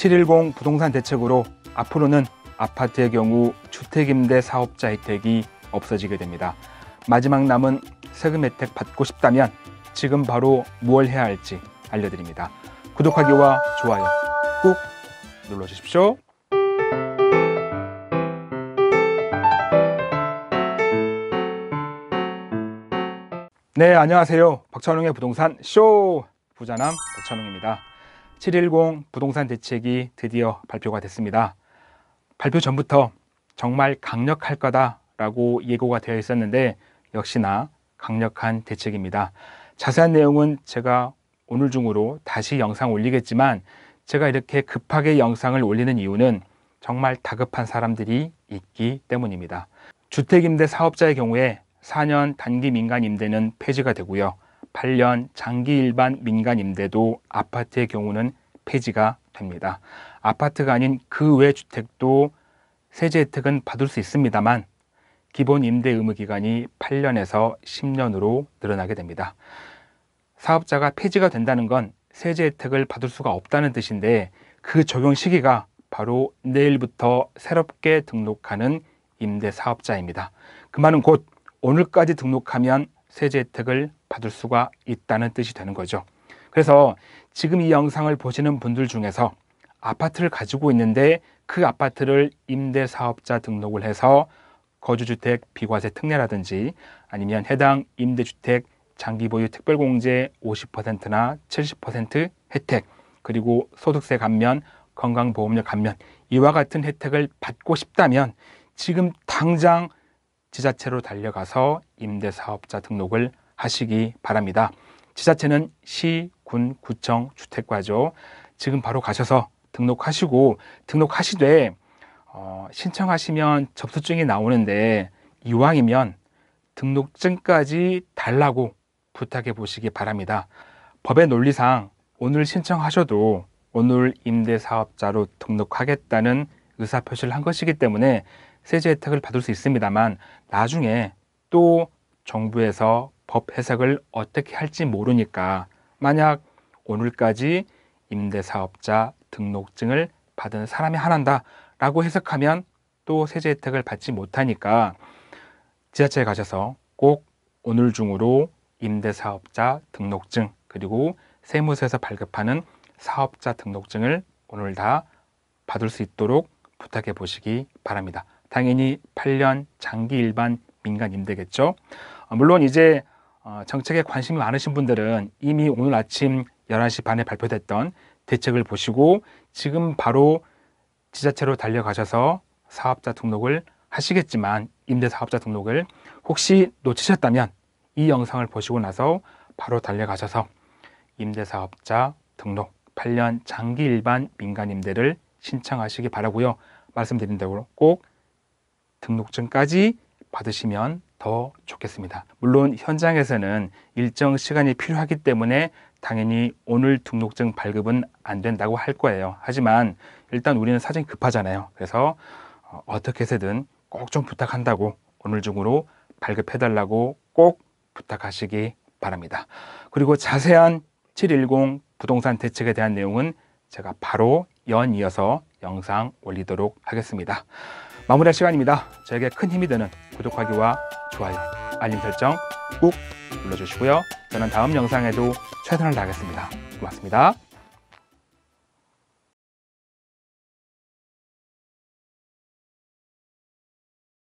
710 부동산 대책으로 앞으로는 아파트의 경우 주택임대 사업자 혜택이 없어지게 됩니다. 마지막 남은 세금 혜택 받고 싶다면 지금 바로 무엇 해야 할지 알려드립니다. 구독하기와 좋아요 꾹 눌러주십시오. 네, 안녕하세요. 박찬웅의 부동산 쇼 부자남 박찬웅입니다. 710 부동산 대책이 드디어 발표가 됐습니다. 발표 전부터 정말 강력할 거다라고 예고가 되어 있었는데 역시나 강력한 대책입니다. 자세한 내용은 제가 오늘 중으로 다시 영상 올리겠지만 제가 이렇게 급하게 영상을 올리는 이유는 정말 다급한 사람들이 있기 때문입니다. 주택임대 사업자의 경우에 4년 단기 민간 임대는 폐지가 되고요. 8년 장기 일반 민간 임대도 아파트의 경우는 폐지가 됩니다. 아파트가 아닌 그 외 주택도 세제 혜택은 받을 수 있습니다만 기본 임대 의무 기간이 8년에서 10년으로 늘어나게 됩니다. 사업자가 폐지가 된다는 건 세제 혜택을 받을 수가 없다는 뜻인데 그 적용 시기가 바로 내일부터 새롭게 등록하는 임대 사업자입니다. 그 말은 곧 오늘까지 등록하면 세제 혜택을 받을 수가 있다는 뜻이 되는 거죠. 그래서 지금 이 영상을 보시는 분들 중에서 아파트를 가지고 있는데 그 아파트를 임대사업자 등록을 해서 거주주택 비과세 특례라든지 아니면 해당 임대주택 장기보유 특별공제 50%나 70% 혜택 그리고 소득세 감면 건강보험료 감면 이와 같은 혜택을 받고 싶다면 지금 당장 지자체로 달려가서 임대사업자 등록을 하시기 바랍니다. 지자체는 시, 군, 구청, 주택과죠. 지금 바로 가셔서 등록하시고 등록하시되 어, 신청하시면 접수증이 나오는데 이왕이면 등록증까지 달라고 부탁해 보시기 바랍니다. 법의 논리상 오늘 신청하셔도 오늘 임대사업자로 등록하겠다는 의사표시를 한 것이기 때문에 세제 혜택을 받을 수 있습니다만 나중에 또 정부에서 법 해석을 어떻게 할지 모르니까 만약 오늘까지 임대사업자 등록증을 받은 사람이 하나다 라고 해석하면 또 세제 혜택을 받지 못하니까 지자체에 가셔서 꼭 오늘 중으로 임대사업자 등록증 그리고 세무서에서 발급하는 사업자 등록증을 오늘 다 받을 수 있도록 부탁해 보시기 바랍니다. 당연히 8년 장기 일반 민간 임대겠죠. 어, 물론 이제 어, 정책에 관심이 많으신 분들은 이미 오늘 아침 11시 반에 발표됐던 대책을 보시고 지금 바로 지자체로 달려가셔서 사업자 등록을 하시겠지만 임대사업자 등록을 혹시 놓치셨다면 이 영상을 보시고 나서 바로 달려가셔서 임대사업자 등록 8년 장기 일반 민간 임대를 신청하시기 바라고요. 말씀드린 대로 꼭 등록증까지 받으시면 더 좋겠습니다. 물론 현장에서는 일정 시간이 필요하기 때문에 당연히 오늘 등록증 발급은 안 된다고 할 거예요. 하지만 일단 우리는 사진 급하잖아요. 그래서 어, 어떻게 해서든 꼭 좀 부탁한다고 오늘 중으로 발급해달라고 꼭 부탁하시기 바랍니다. 그리고 자세한 710 부동산 대책에 대한 내용은 제가 바로 연이어서 영상 올리도록 하겠습니다. 마무리할 시간입니다. 저에게 큰 힘이 되는 구독하기와 좋아요, 알림 설정 꼭 눌러주시고요. 저는 다음 영상에도 최선을 다하겠습니다. 고맙습니다.